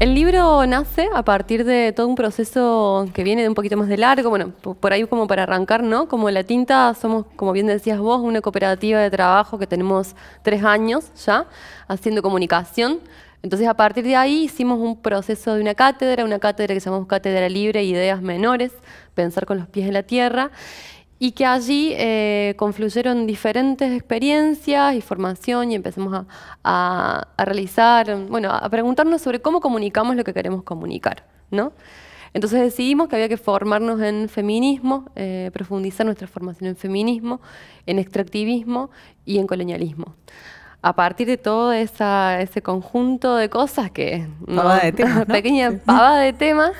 El libro nace a partir de todo un proceso que viene de un poquito más de largo, bueno, por ahí como para arrancar, ¿no? Como la tinta, somos, como bien decías vos, una cooperativa de trabajo que tenemos tres años ya haciendo comunicación. Entonces, a partir de ahí hicimos un proceso de una cátedra, una cátedra que llamamos Cátedra Libre, Ideas Menores, Pensar con los pies en la tierra y que allí eh, confluyeron diferentes experiencias y formación y empezamos a, a, realizar, bueno, a preguntarnos sobre cómo comunicamos lo que queremos comunicar, ¿no? Entonces decidimos que había que formarnos en feminismo, eh, profundizar nuestra formación en feminismo, en extractivismo y en colonialismo. A partir de todo ese conjunto de cosas que... ¿no? de temas, Pequeña pava de temas.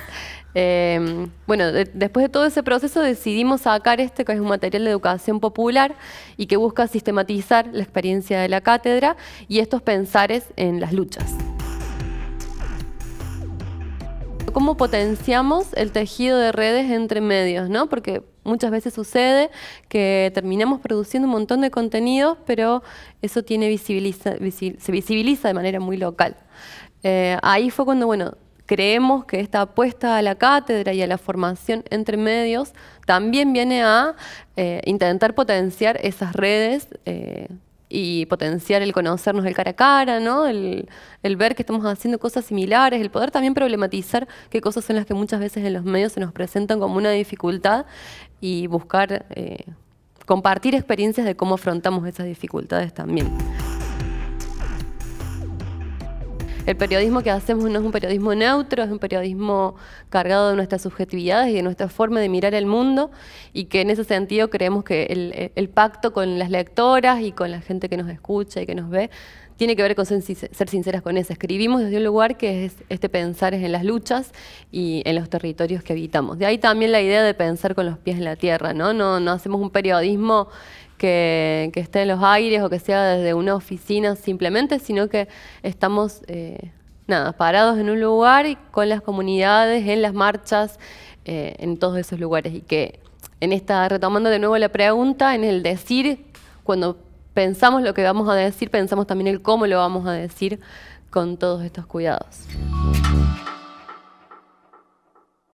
Em, bueno, después de todo ese proceso decidimos sacar este, que es un material de educación popular y que busca sistematizar la experiencia de la cátedra y estos pensares en las luchas. ¿Cómo potenciamos el tejido de redes entre medios? Porque muchas veces sucede que terminamos produciendo un montón de contenidos, pero eso tiene se visibiliza de manera muy local. Eh, ahí fue cuando, bueno, creemos que esta apuesta a la cátedra y a la formación entre medios también viene a eh, intentar potenciar esas redes eh, y potenciar el conocernos el cara a cara, ¿no? El, el, ver que estamos haciendo cosas similares, el poder también problematizar qué cosas son las que muchas veces en los medios se nos presentan como una dificultad y buscar eh, compartir experiencias de cómo afrontamos esas dificultades también. El periodismo que hacemos no es un periodismo neutro, es un periodismo cargado de nuestras subjetividades y de nuestra forma de mirar el mundo y que en ese sentido creemos que el, pacto con las lectoras y con la gente que nos escucha y que nos ve tiene que ver con ser sinceras con eso. Escribimos desde un lugar que es este pensar es en las luchas y en los territorios que habitamos. De ahí también la idea de pensar con los pies en la tierra, ¿no? No, no hacemos un periodismo que, esté en los aires o que sea desde una oficina simplemente, sino que estamos eh, nada, parados en un lugar y con las comunidades, en las marchas, eh, en todos esos lugares. Y que en esta, retomando de nuevo la pregunta, en el decir, cuando pensamos lo que vamos a decir, pensamos también el cómo lo vamos a decir con todos estos cuidados.